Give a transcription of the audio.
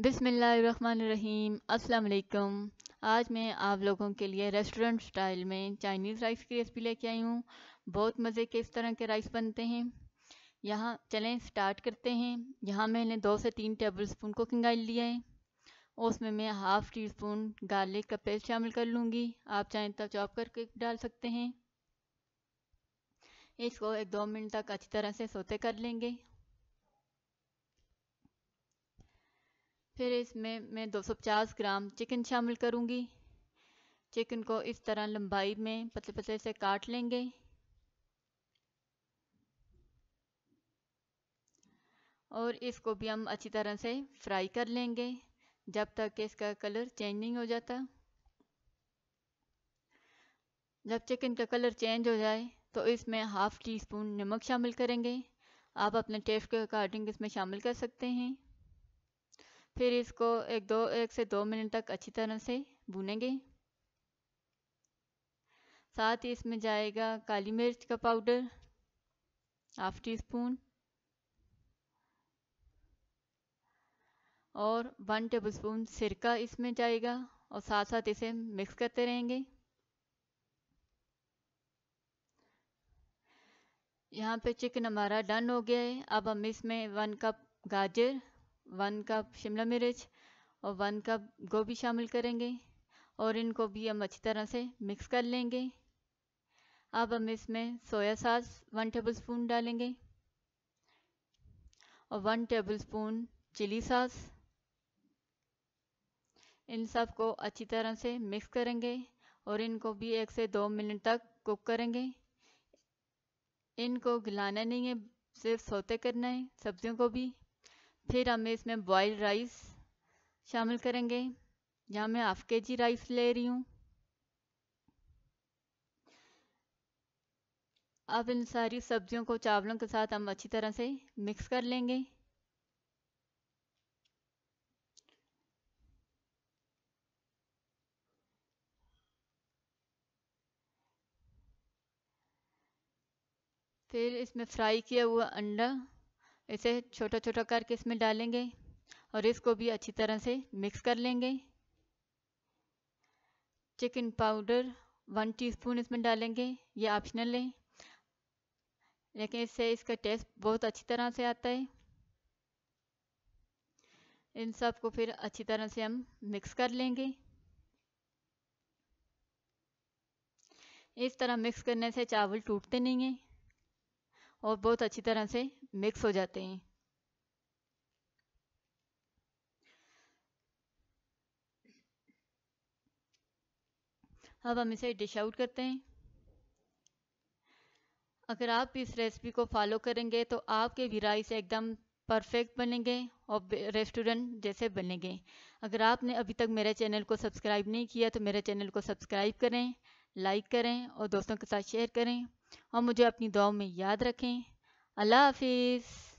बिसमीम् अल्लाम आज मैं आप लोगों के लिए रेस्टोरेंट स्टाइल में चाइनीज़ राइस की रेसिपी लेके आई हूँ बहुत मज़े के इस तरह के राइस बनते हैं यहाँ चलें स्टार्ट करते हैं यहाँ मैंने दो से तीन टेबल स्पून कुकिंग ऑयल लिया है उसमें मैं हाफ़ टी स्पून गार्लिक का पेस्ट शामिल कर लूँगी आप चाहें तो चॉप करके डाल सकते हैं इसको एक दो मिनट तक अच्छी तरह से सोते कर लेंगे फिर इसमें मैं 250 ग्राम चिकन शामिल करूँगी चिकन को इस तरह लंबाई में पतले पतले से काट लेंगे और इसको भी हम अच्छी तरह से फ्राई कर लेंगे जब तक कि इसका कलर चेंज नहीं हो जाता जब चिकन का कलर चेंज हो जाए तो इसमें हाफ़ टी स्पून नमक शामिल करेंगे आप अपने टेस्ट के अकॉर्डिंग इसमें शामिल कर सकते हैं फिर इसको एक दो एक से दो मिनट तक अच्छी तरह से भुनेंगे साथ ही इसमें जाएगा काली मिर्च का पाउडर हाफ टी स्पून और वन टेबलस्पून सिरका इसमें जाएगा और साथ साथ इसे मिक्स करते रहेंगे यहाँ पे चिकन हमारा डन हो गया है अब हम इसमें वन कप गाजर वन कप शिमला मिर्च और वन कप गोभी शामिल करेंगे और इनको भी हम अच्छी तरह से मिक्स कर लेंगे अब हम इसमें soya sauce one tablespoon डालेंगे और one tablespoon chilli sauce इन सब को अच्छी तरह से मिक्स करेंगे और इनको भी एक से दो मिनट तक कुक करेंगे इनको गलाना नहीं है सिर्फ सोते करना है सब्जियों को भी फिर हमें इसमें बॉयल राइस शामिल करेंगे यहाँ मैं हाफ के जी राइस ले रही हूँ अब इन सारी सब्जियों को चावलों के साथ हम अच्छी तरह से मिक्स कर लेंगे फिर इसमें फ्राई किया हुआ अंडा इसे छोटा छोटा करके इसमें डालेंगे और इसको भी अच्छी तरह से मिक्स कर लेंगे चिकन पाउडर वन टीस्पून इसमें डालेंगे ये ऑप्शनल है लेकिन इससे इसका टेस्ट बहुत अच्छी तरह से आता है इन सब को फिर अच्छी तरह से हम मिक्स कर लेंगे इस तरह मिक्स करने से चावल टूटते नहीं हैं और बहुत अच्छी तरह से मिक्स हो जाते हैं अब हम इसे डिश आउट करते हैं अगर आप इस रेसिपी को फॉलो करेंगे तो आपके भी राइस एकदम परफेक्ट बनेंगे और रेस्टोरेंट जैसे बनेंगे अगर आपने अभी तक मेरे चैनल को सब्सक्राइब नहीं किया तो मेरे चैनल को सब्सक्राइब करें लाइक करें और दोस्तों के साथ शेयर करें और मुझे अपनी दुआओं में याद रखें अल्लाह हाफिज़